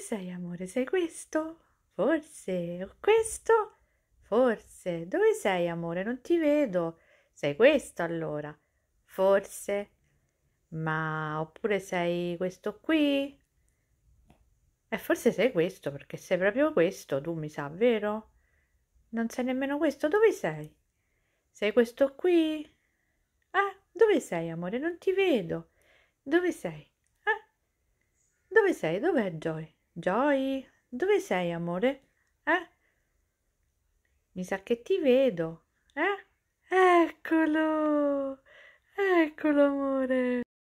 sei amore? Sei questo? Forse. O questo? Forse. Dove sei amore? Non ti vedo. Sei questo allora? Forse. Ma oppure sei questo qui? E forse sei questo, perché sei proprio questo, tu mi sa, vero? Non sei nemmeno questo, dove sei? Sei questo qui? Eh, dove sei, amore? Non ti vedo. Dove sei? Eh? Dove sei? Dov'è Joy? Joy, dove sei, amore? Eh? Mi sa che ti vedo. Eh? Eccolo! Eccolo, amore!